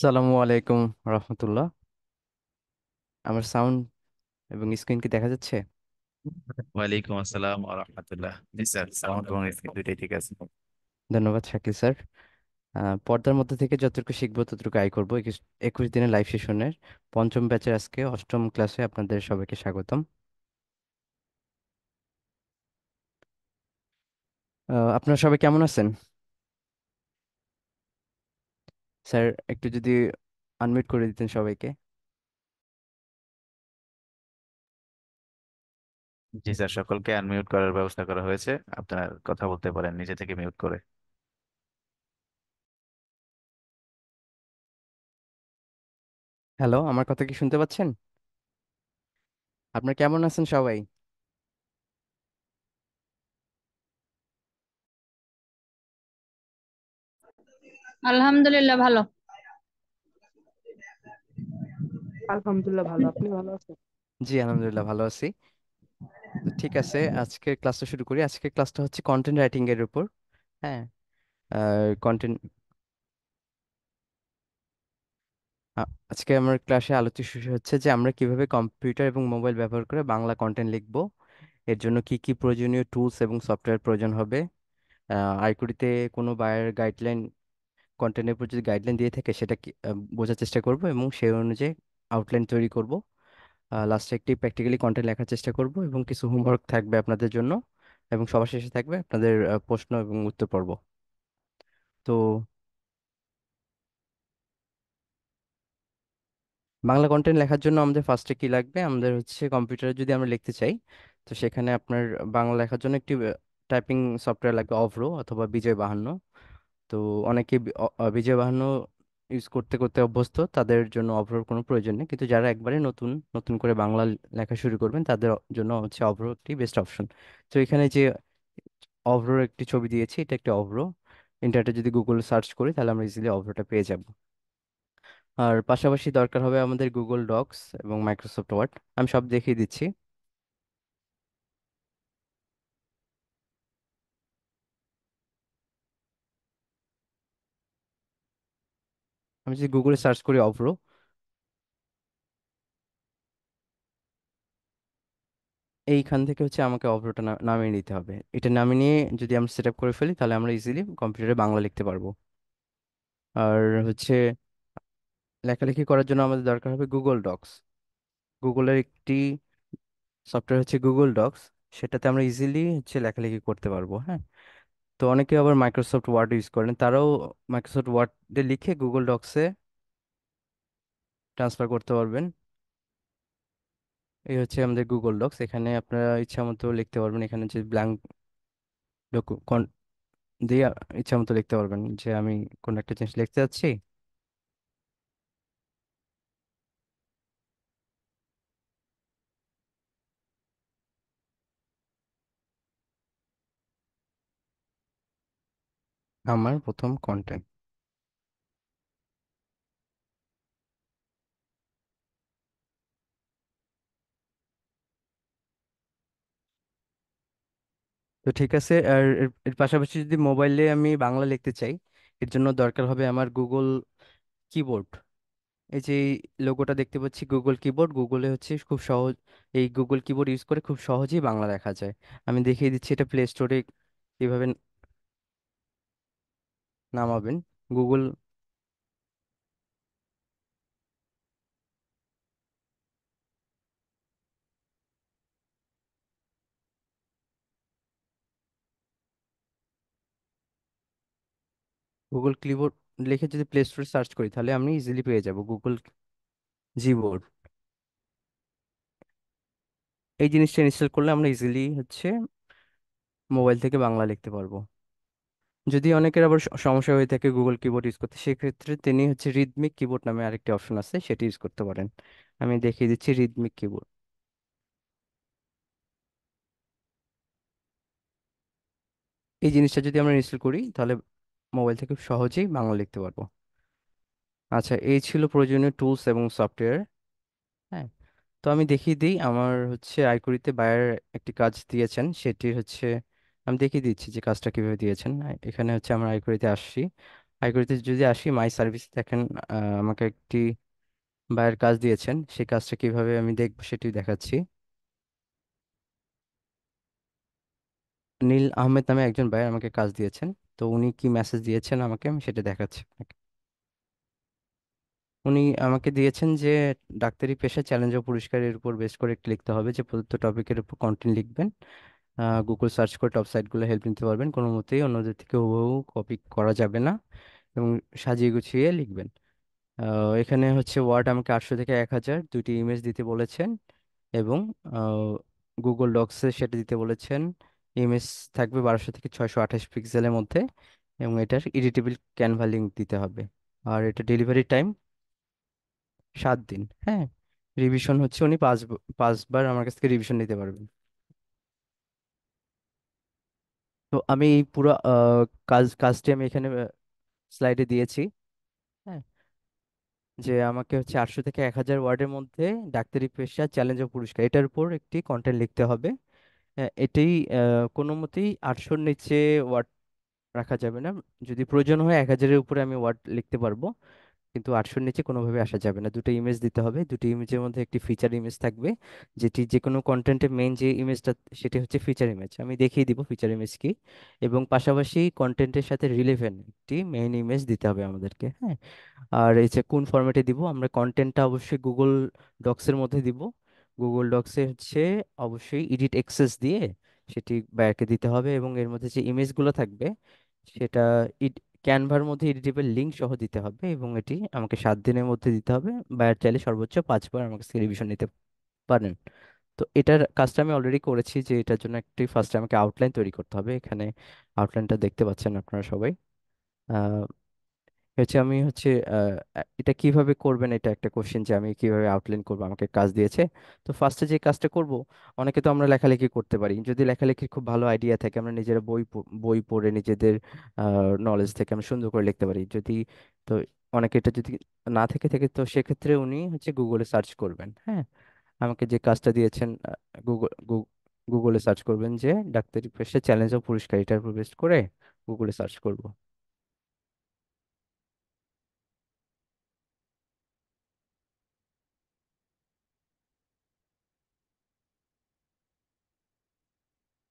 সালামু আলাইকুম রহমতুল্লাহ আমার সাউন্ড এবং স্ক্রিন কি দেখা যাচ্ছে ওয়ালাইকুম আসসালাম ওয়া রাহমাতুল্লাহ জি স্যার সাউন্ড এবং স্ক্রিন দুটোই ঠিক আছে ধন্যবাদ শাকিল স্যার পর্দার মধ্যে থেকে যতটুকু শিখবো ততটুকু আয় করবো একুশ দিনের লাইভ সেশনের পঞ্চম ব্যাচের আজকে অষ্টম ক্লাসে আপনাদের সবাইকে স্বাগতম আপনারা সবাই কেমন আছেন স্যার একটু যদি আনমিউট করে দিতেন সবাইকে জি স্যার সকলকে আনমিউট করার ব্যবস্থা করা হয়েছে আপনার কথা বলতে পারেন নিজে থেকে মিউট করে হ্যালো আমার কথা কি শুনতে পাচ্ছেন আপনার কেমন আছেন সবাই আলহামদুলিল্লাহ ভালো আলহামদুলিল্লাহ ভালো আপনি ভালো আছেন জি আলহামদুলিল্লাহ ভালো আছি ঠিক আছে আজকে ক্লাসটা শুরু করি আজকে ক্লাসটা হচ্ছে কন্টেন্ট রাইটিং এর উপর হ্যাঁ কন্টেন্ট আজকে আমার ক্লাসে আলোচনা হচ্ছে যে আমরা কিভাবে কম্পিউটার এবং মোবাইল ব্যবহার করে বাংলা কন্টেন্ট লিখব এর জন্য কি কি প্রয়োজনীয় টুলস এবং সফটওয়্যার প্রয়োজন হবে আইকুড়িতে কোনো বায়ার গাইডলাইন কন্টেন্টের উপর যদি গাইডলাইন দিয়ে থাকে সেটা কি- বোঝার চেষ্টা করব এবং সেই অনুযায়ী আউটলাইন তৈরি করব লাস্টে একটি প্র্যাকটিক্যালি কন্টেন্ট লেখার চেষ্টা করব এবং কিছু হোমওয়ার্ক থাকবে আপনাদের জন্য এবং সবার শেষে থাকবে আপনাদের প্রশ্ন এবং উত্তর পর্ব তো বাংলা কন্টেন্ট লেখার জন্য আমাদের ফার্স্টে কি লাগবে আমাদের হচ্ছে কম্পিউটারে যদি আমরা লিখতে চাই তো সেখানে আপনার বাংলা লেখার জন্য একটি টাইপিং সফটওয়্যার লাগবে অভ্রো অথবা বিজয় বাহান্ন তো অনেকে বিজয় বাহান্ন ইউজ করতে করতে অভ্যস্ত তাদের জন্য অভ্রোর কোনো প্রয়োজন নেই কিন্তু যারা একবারে নতুন নতুন করে বাংলা লেখা শুরু করবেন তাদের জন্য হচ্ছে অভ্রো একটি বেস্ট অপশন তো এখানে যে অভ্রোর একটি ছবি দিয়েছি এটা একটি অভ্রো ইন্টারনেটে যদি গুগল সার্চ করি তাহলে আমরা ইজিলি অভ্রোটা পেয়ে যাব আর পাশাপাশি দরকার হবে আমাদের গুগল ডক্স এবং মাইক্রোসফট ওয়ার্ড আমি সব দেখিয়ে দিচ্ছি আমি যদি গুগলে সার্চ করি অভ্র এইখান থেকে হচ্ছে আমাকে অভ্রটা না- নামিয়ে নিতে হবে এটা নামিয়ে নিয়ে যদি আমরা সেট আপ করে ফেলি তাহলে আমরা ইজিলি কম্পিউটারে বাংলা লিখতে পারবো আর হচ্ছে লেখালেখি করার জন্য আমাদের দরকার হবে গুগল ডক্স গুগলের একটি সফটওয়্যার হচ্ছে গুগল ডক্স সেটাতে আমরা ইজিলি হচ্ছে লেখালেখি করতে পারবো হ্যাঁ তো অনেকে আবার মাইক্রোসফট ওয়ার্ড ইউজ করেন তারাও মাইক্রোসফট ওয়ার্ডে লিখে গুগল ডক্সে ট্রান্সফার করতে পারবেন এই হচ্ছে আমাদের গুগল ডক্স এখানে আপনারা ইচ্ছা মতো লিখতে পারবেন এখানে যে ব্ল্যাঙ্ক ডকু দিয়ে ইচ্ছা মতো লিখতে পারবেন যে আমি কোন একটা জিনিস লিখতে চাচ্ছি আমার প্রথম কন্টেন্ট তো ঠিক আছে আর এর এর পাশাপাশি যদি মোবাইলে আমি বাংলা লিখতে চাই এর জন্য দরকার হবে আমার গুগল কিবোর্ড এই যে লোগোটা দেখতে পাচ্ছি গুগল কিবোর্ড গুগলে হচ্ছে খুব সহজ এই গুগল কিবোর্ড ইউজ করে খুব সহজেই বাংলা লেখা যায় আমি দেখিয়ে দিচ্ছি এটা প্লে স্টোরে কীভাবে নামাবেন গুগল গুগল ক্লিবোর্ড লিখে যদি প্লে স্টোরে সার্চ করি তাহলে আমি ইজিলি পেয়ে যাব গুগল জিবোর্ড এই জিনিসটা ইনস্টল করলে আমরা ইজিলি হচ্ছে মোবাইল থেকে বাংলা লিখতে পারবো যদি অনেকের আবার সমস্যা হয়ে থাকে গুগল কিবোর্ড ইউজ করতে সেক্ষেত্রে তিনি হচ্ছে রিদমিক কিবোর্ড নামে আরেকটি অপশন আছে সেটি ইউজ করতে পারেন আমি দেখিয়ে দিচ্ছি রিদমিক কিবোর্ড এই জিনিসটা যদি আমরা ইনস্টল করি তাহলে মোবাইল থেকে খুব সহজেই বাংলা লিখতে পারবো আচ্ছা এই ছিল প্রয়োজনীয় টুলস এবং সফটওয়্যার হ্যাঁ তো আমি দেখিয়ে দিই আমার হচ্ছে আইকুরিতে বায়ার একটি কাজ দিয়েছেন সেটি হচ্ছে আমি দেখিয়ে দিচ্ছি যে কাজটা কিভাবে দিয়েছেন এখানে হচ্ছে আমরা আইকুরিতে আসছি আইকুরিতে যদি আসি মাই সার্ভিস দেখেন আমাকে একটি বায়ের কাজ দিয়েছেন সেই কাজটা কিভাবে আমি দেখবো সেটি দেখাচ্ছি নীল আহমেদ নামে একজন বায়ার আমাকে কাজ দিয়েছেন তো উনি কি মেসেজ দিয়েছেন আমাকে আমি সেটা দেখাচ্ছি আপনাকে উনি আমাকে দিয়েছেন যে ডাক্তারি পেশা চ্যালেঞ্জ ও পুরস্কারের উপর বেশ করে লিখতে হবে যে প্রদত্ত টপিকের উপর কন্টেন্ট লিখবেন গুগল সার্চ করে টপ সাইটগুলো হেল্প নিতে পারবেন কোনো মতেই অন্যদের থেকে হুবহু কপি করা যাবে না এবং সাজিয়ে গুছিয়ে লিখবেন এখানে হচ্ছে ওয়ার্ড আমাকে আটশো থেকে এক হাজার দুইটি ইমেজ দিতে বলেছেন এবং গুগল ডক্সে সেটা দিতে বলেছেন ইমেজ থাকবে বারোশো থেকে ছয়শো আঠাশ পিক্সেলের মধ্যে এবং এটার এডিটেবল ক্যানভা লিঙ্ক দিতে হবে আর এটা ডেলিভারি টাইম সাত দিন হ্যাঁ রিভিশন হচ্ছে উনি পাঁচ পাঁচবার আমার কাছ থেকে রিভিশন নিতে পারবেন তো আমি এই পুরো কাজ কাজটি আমি এখানে স্লাইডে দিয়েছি হ্যাঁ যে আমাকে হচ্ছে আটশো থেকে এক হাজার ওয়ার্ডের মধ্যে ডাক্তারি পেশা চ্যালেঞ্জ ও পুরস্কার এটার উপর একটি কন্টেন্ট লিখতে হবে হ্যাঁ, এটাই কোনো মতেই আটশোর নিচে ওয়ার্ড রাখা যাবে না যদি প্রয়োজন হয় এক হাজারের উপরে আমি ওয়ার্ড লিখতে পারবো কিন্তু আটশোর নিচে কোনোভাবে আসা যাবে না দুটো ইমেজ দিতে হবে দুটো ইমেজের মধ্যে একটি ফিচার ইমেজ থাকবে যেটি যে কোনো কন্টেন্টের মেইন যে ইমেজটা সেটি হচ্ছে ফিচার ইমেজ আমি দেখিয়ে দিব ফিচার ইমেজ কি এবং পাশাপাশি কন্টেন্টের সাথে রিলেভেন্ট একটি মেইন ইমেজ দিতে হবে আমাদেরকে হ্যাঁ আর এই যে কোন ফরম্যাটে দিব আমরা কন্টেন্টটা অবশ্যই গুগল ডক্সের মধ্যে দিব গুগল ডক্সে হচ্ছে অবশ্যই এডিট অ্যাক্সেস দিয়ে সেটি ব্যাকে দিতে হবে এবং এর মধ্যে যে ইমেজগুলো থাকবে সেটা ক্যানভার মধ্যে এডিটেবল লিঙ্ক সহ দিতে হবে এবং এটি আমাকে সাত দিনের মধ্যে দিতে হবে বায়ার চাইলে সর্বোচ্চ পাঁচবার আমার কাছে রিভিশন নিতে পারেন তো এটার কাজটা আমি অলরেডি করেছি যে এটার জন্য একটি ফার্স্টে আমাকে আউটলাইন তৈরি করতে হবে এখানে আউটলাইনটা দেখতে পাচ্ছেন আপনারা সবাই হচ্ছে আমি হচ্ছে এটা কিভাবে করবেন এটা একটা কোশ্চেন যে আমি কিভাবে আউটলাইন করব আমাকে কাজ দিয়েছে তো ফার্স্টে যে কাজটা করব অনেকে তো আমরা লেখালেখি করতে পারি যদি লেখালেখির খুব ভালো আইডিয়া থাকে আমরা নিজেরা বই বই পড়ে নিজেদের নলেজ থেকে আমরা সুন্দর করে লিখতে পারি যদি তো অনেকে এটা যদি না থেকে থাকে তো সেক্ষেত্রে উনি হচ্ছে গুগলে সার্চ করবেন হ্যাঁ আমাকে যে কাজটা দিয়েছেন গুগল গুগলে সার্চ করবেন যে ডাক্তারি পেশা চ্যালেঞ্জ ও পুরস্কার এটার উপর করে গুগলে সার্চ করব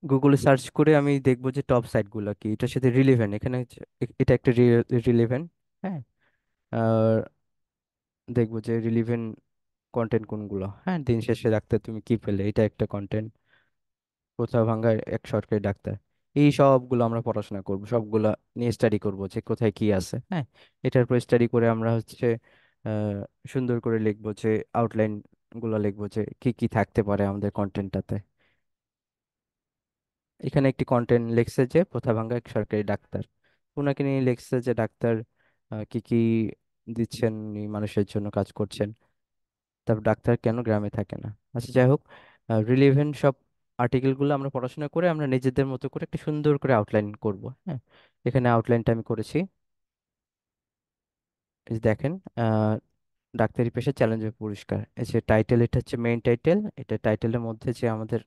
গুগলে সার্চ করে আমি দেখবো যে টপ সাইটগুলো কি এটার সাথে রিলেভেন্ট এখানে এটা একটা রিলেভেন্ট হ্যাঁ আর দেখবো যে রিলিভেন্ট কন্টেন্ট কোনগুলো হ্যাঁ দিন শেষে ডাক্তার তুমি কি পেলে এটা একটা কন্টেন্ট কোথাও ভাঙ্গা এক সরকারি ডাক্তার এই সবগুলো আমরা পড়াশোনা করব সবগুলো নিয়ে স্টাডি করব যে কোথায় কি আছে হ্যাঁ এটার পর স্টাডি করে আমরা হচ্ছে সুন্দর করে লিখবো যে আউটলাইন গুলো লিখবো যে কি কি থাকতে পারে আমাদের কন্টেন্টটাতে এখানে একটি কন্টেন্ট লিখছে যে প্রথাভাঙ্গা এক সরকারি ডাক্তার ওনাকে নিয়ে লিখছে যে ডাক্তার কি কি দিচ্ছেন মানুষের জন্য কাজ করছেন তারপর ডাক্তার কেন গ্রামে থাকে না আচ্ছা যাই হোক রিলিভেন্ট সব আর্টিকেলগুলো আমরা পড়াশোনা করে আমরা নিজেদের মতো করে একটা সুন্দর করে আউটলাইন করব হ্যাঁ এখানে আউটলাইনটা আমি করেছি দেখেন ডাক্তারি পেশা চ্যালেঞ্জ পুরস্কার এই যে টাইটেল এটা হচ্ছে মেইন টাইটেল এটা টাইটেলের মধ্যে যে আমাদের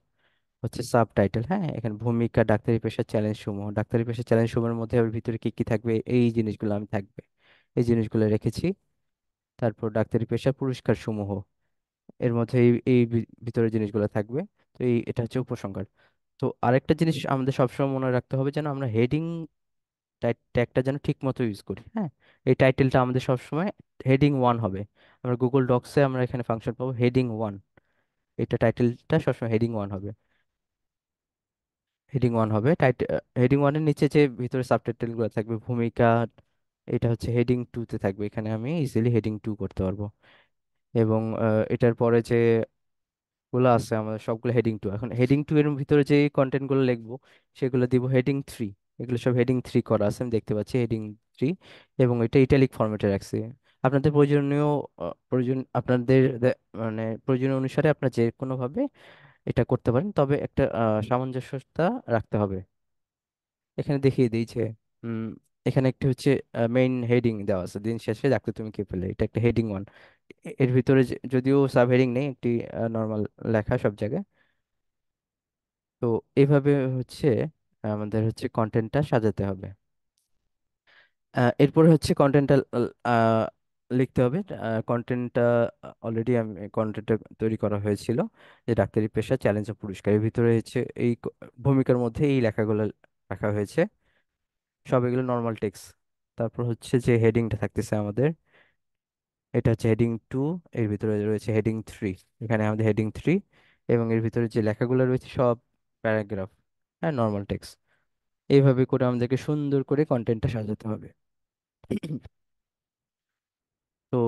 হচ্ছে সাব টাইটেল হ্যাঁ এখানে ভূমিকা ডাক্তারি পেশার চ্যালেঞ্জ সমূহ ডাক্তারি পেশার চ্যালেঞ্জ সমূহের মধ্যে ওর ভিতরে কি কি থাকবে এই জিনিসগুলো আমি থাকবে এই জিনিসগুলো রেখেছি তারপর ডাক্তারি পেশার পুরস্কার সমূহ এর মধ্যে এই এই ভিতরে জিনিসগুলো থাকবে তো এই এটা হচ্ছে উপসংহার তো আরেকটা জিনিস আমাদের সবসময় মনে রাখতে হবে যেন আমরা হেডিং ট্যাগটা যেন ঠিক মতো ইউজ করি হ্যাঁ এই টাইটেলটা আমাদের সবসময় হেডিং ওয়ান হবে আমরা গুগল ডক্সে আমরা এখানে ফাংশন পাবো হেডিং ওয়ান এটা টাইটেলটা সবসময় হেডিং ওয়ান হবে হেডিং ওয়ান হবে টাইট হেডিং ওয়ানের নিচে যে ভিতরে সাবটাইটেলগুলো থাকবে ভূমিকা এটা হচ্ছে হেডিং টুতে থাকবে এখানে আমি ইজিলি হেডিং টু করতে পারবো এবং এটার পরে যে গুলো আছে আমাদের সবগুলো হেডিং টু এখন হেডিং টু এর ভিতরে যে কন্টেন্টগুলো লিখবো সেগুলো দিব হেডিং থ্রি এগুলো সব হেডিং থ্রি করা আছে আমি দেখতে পাচ্ছি হেডিং থ্রি এবং এটা ইটালিক ফরম্যাটে রাখছি আপনাদের প্রয়োজনীয় প্রয়োজন আপনাদের মানে প্রয়োজন অনুসারে আপনার যে কোনোভাবে এটা করতে পারেন তবে একটা সামঞ্জস্যতা রাখতে হবে এখানে দেখিয়ে দিয়েছে উম, এখানে একটি হচ্ছে মেইন হেডিং দেওয়া আছে দিন শেষে দেখতে তুমি কি পেলে এটা একটা হেডিং ওয়ান এর ভিতরে যে- যদিও সাব হেডিং নেই একটি নর্মাল লেখা সব জায়গায় তো এইভাবে হচ্ছে আমাদের হচ্ছে কন্টেন্টটা সাজাতে হবে এরপরে হচ্ছে কন্টেন্টটা লিখতে হবে কন্টেন্টটা অলরেডি আমি কন্টেন্টটা তৈরি করা হয়েছিল যে ডাক্তারি পেশা চ্যালেঞ্জ ও পুরস্কারের ভিতরে হচ্ছে এই ভূমিকার মধ্যে এই লেখাগুলো রাখা হয়েছে সব এগুলো নর্মাল টেক্স তারপর হচ্ছে যে হেডিংটা থাকতেছে আমাদের এটা হচ্ছে হেডিং টু এর ভিতরে রয়েছে হেডিং থ্রি এখানে আমাদের হেডিং থ্রি এবং এর ভিতরে যে লেখাগুলো রয়েছে সব প্যারাগ্রাফ হ্যাঁ নর্মাল টেক্স এইভাবে করে আমাদেরকে সুন্দর করে কন্টেন্টটা সাজাতে হবে তো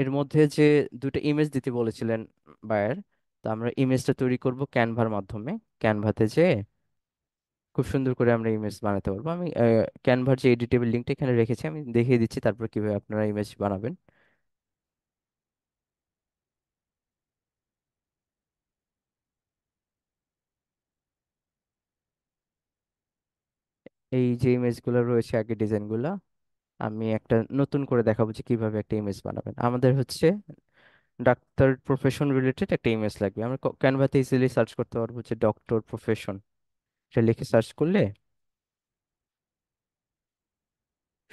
এর মধ্যে যে দুটো ইমেজ দিতে বলেছিলেন বায়ার তো আমরা ইমেজটা তৈরি করব ক্যানভার মাধ্যমে ক্যানভাতে যে খুব সুন্দর করে আমরা ইমেজ বানাতে পারবো আমি ক্যানভার যে এডিটেবল লিঙ্কটা এখানে রেখেছি আমি দেখিয়ে দিচ্ছি তারপর কিভাবে আপনারা ইমেজ বানাবেন এই যে ইমেজগুলো রয়েছে আগে ডিজাইনগুলো আমি একটা নতুন করে দেখাবো যে কিভাবে একটা ইমেজ বানাবেন আমাদের হচ্ছে ডাক্তার প্রফেশন রিলেটেড একটা ইমেজ লাগবে আমরা ক্যানভাতে ইজিলি সার্চ করতে পারবো যে ডক্টর প্রফেশন এটা লিখে সার্চ করলে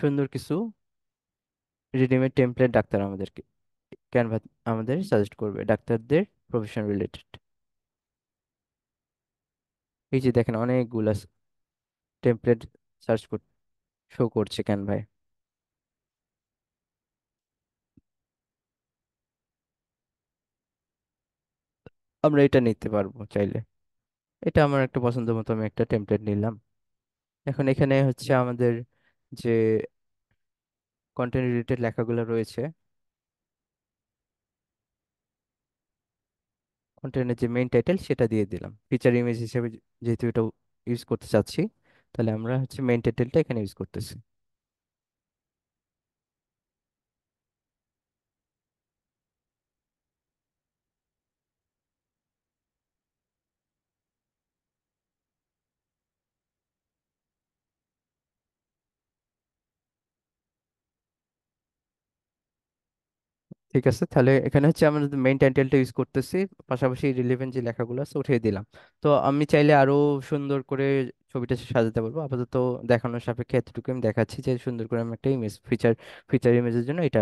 সুন্দর কিছু রেডিমেড টেমপ্লেট ডাক্তার আমাদেরকে ক্যানভা আমাদের সাজেস্ট করবে ডাক্তারদের প্রফেশন রিলেটেড এই যে দেখেন অনেকগুলা টেমপ্লেট সার্চ শো করছে ক্যানভায় আমরা এটা নিতে পারবো চাইলে এটা আমার একটা পছন্দ মতো আমি একটা টেমপ্লেট নিলাম এখন এখানে হচ্ছে আমাদের যে কন্টেন্ট রিলেটেড লেখাগুলো রয়েছে কন্টেন্টের যে মেইন টাইটেল সেটা দিয়ে দিলাম ফিচার ইমেজ হিসেবে যেহেতু এটা ইউজ করতে চাচ্ছি তাহলে আমরা হচ্ছে মেইন টাইটেলটা এখানে ইউজ করতেছি ঠিক আছে তাহলে এখানে হচ্ছে আমরা মেইন টাইটেলটা ইউজ করতেছি পাশাপাশি রিলেভেন্ট যে লেখাগুলো আছে উঠিয়ে দিলাম তো আমি চাইলে আরো সুন্দর করে ছবিটা সাজাতে পারবো আপাতত দেখানোর সাপেক্ষে এতটুকু আমি দেখাচ্ছি যে সুন্দর করে আমি একটা ইমেজ ফিচার ফিচার ইমেজের জন্য এটা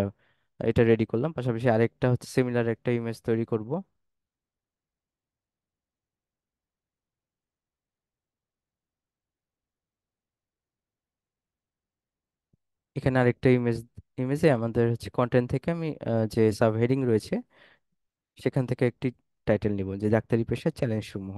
এটা রেডি করলাম পাশাপাশি আরেকটা হচ্ছে সিমিলার একটা ইমেজ তৈরি করব এখানে আরেকটা ইমেজ ইমেজে আমাদের হচ্ছে কন্টেন্ট থেকে আমি যে সাব হেডিং রয়েছে সেখান থেকে একটি টাইটেল নিব যে ডাক্তারি পেশার চ্যালেঞ্জ সমূহ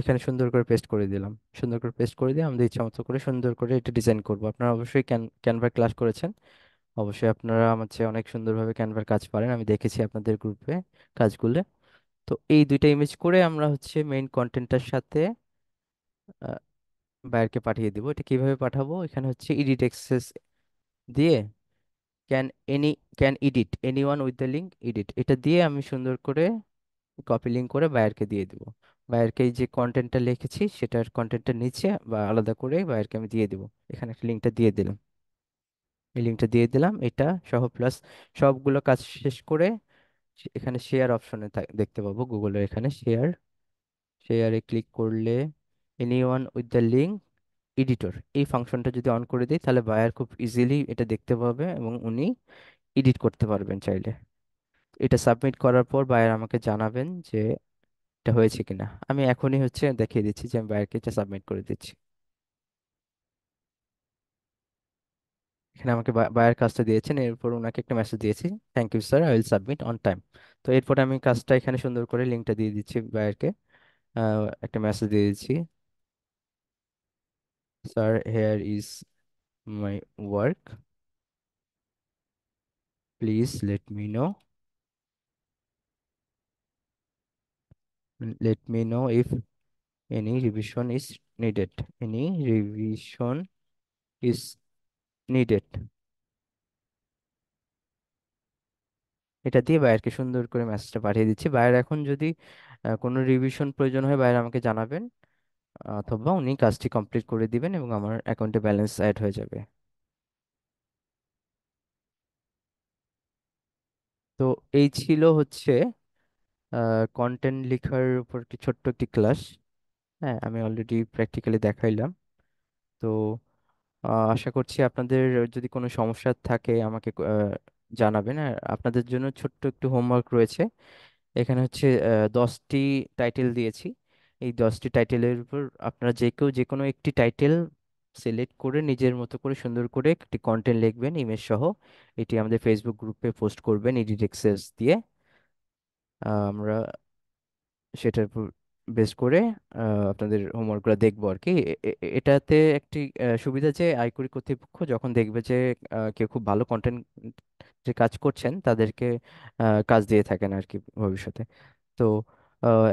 এখানে সুন্দর করে পেস্ট করে দিলাম সুন্দর করে পেস্ট করে দিয়ে আমাদের ইচ্ছা মতো করে সুন্দর করে এটা ডিজাইন করব আপনারা অবশ্যই ক্যান ক্যানভার ক্লাস করেছেন অবশ্যই আপনারা আমার চেয়ে অনেক সুন্দরভাবে ক্যানভার কাজ পারেন আমি দেখেছি আপনাদের গ্রুপে কাজগুলো তো এই দুইটা ইমেজ করে আমরা হচ্ছে মেইন কন্টেন্টটার সাথে বায়ারকে পাঠিয়ে দিব এটা কিভাবে পাঠাবো এখানে হচ্ছে এডিট অ্যাক্সেস দিয়ে can any can edit anyone with the link edit এটা দিয়ে আমি সুন্দর করে কপি লিঙ্ক করে বায়ারকে দিয়ে দিব বায়ারকে যে কন্টেন্টটা লিখেছি সেটার কন্টেন্টটা নিচে বা আলাদা করে বায়ারকে আমি দিয়ে দিব এখানে একটা লিঙ্কটা দিয়ে দিলাম এই লিঙ্কটা দিয়ে দিলাম এটা সহ প্লাস সবগুলো কাজ শেষ করে এখানে শেয়ার অপশনে দেখতে পাবো গুগলের এখানে শেয়ার শেয়ারে ক্লিক করলে anyone with the link editor এই ফাংশনটা যদি অন করে দিই তাহলে বায়ার খুব ইজিলি এটা দেখতে পাবে এবং উনি এডিট করতে পারবেন চাইলে এটা সাবমিট করার পর বায়ার আমাকে জানাবেন যে এটা হয়েছে কিনা আমি এখনই হচ্ছে দেখিয়ে দিচ্ছি যে আমি বায়ারকে এটা সাবমিট করে দিচ্ছি এখানে আমাকে বায়ার কাজটা দিয়েছেন এরপর ওনাকে একটা মেসেজ দিয়েছি thank you sir I will submit on time তো এরপর আমি কাজটা এখানে সুন্দর করে লিঙ্কটা দিয়ে দিচ্ছি বায়ারকে একটা মেসেজ দিয়ে দিচ্ছি sir here is my work please let me know let me know if any revision is needed any revision is needed এটা দিয়ে বায়ারকে সুন্দর করে মেসেজটা পাঠিয়ে দিচ্ছি বায়ার এখন যদি কোনো রিভিশন প্রয়োজন হয় বায়ার আমাকে জানাবেন অথবা উনি কাজটি কমপ্লিট করে দিবেন এবং আমার অ্যাকাউন্টে ব্যালেন্স অ্যাড হয়ে যাবে তো এই ছিল হচ্ছে কন্টেন্ট লেখার উপর একটি ছোট্ট একটি ক্লাস হ্যাঁ আমি অলরেডি প্র্যাকটিক্যালি দেখাইলাম তো আশা করছি আপনাদের যদি কোনো সমস্যা থাকে আমাকে জানাবেন আর আপনাদের জন্য ছোট্ট একটু হোমওয়ার্ক রয়েছে এখানে হচ্ছে দশটি টাইটেল দিয়েছি এই দশটি টাইটেলের উপর আপনারা যে কেউ যে কোনো একটি টাইটেল সিলেক্ট করে নিজের মতো করে সুন্দর করে একটি কন্টেন্ট লিখবেন ইমেজ সহ এটি আমাদের ফেসবুক গ্রুপে পোস্ট করবেন এডিটেক্সেস দিয়ে আমরা সেটার উপর বেস করে আপনাদের হোমওয়ার্কগুলো দেখবো আর কি এ- এটাতে একটি সুবিধা যে আইকুরি কর্তৃপক্ষ যখন দেখবে যে কেউ খুব ভালো কন্টেন্ট যে কাজ করছেন তাদেরকে কাজ দিয়ে থাকেন আর কি ভবিষ্যতে তো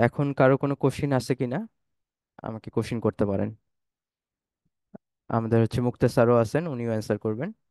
এখন কারো কোনো কোশ্চিন আছে কি না আমাকে কোশ্চিন করতে পারেন আমাদের হচ্ছে মুক্তা স্যারও আছেন উনিও অ্যান্সার করবেন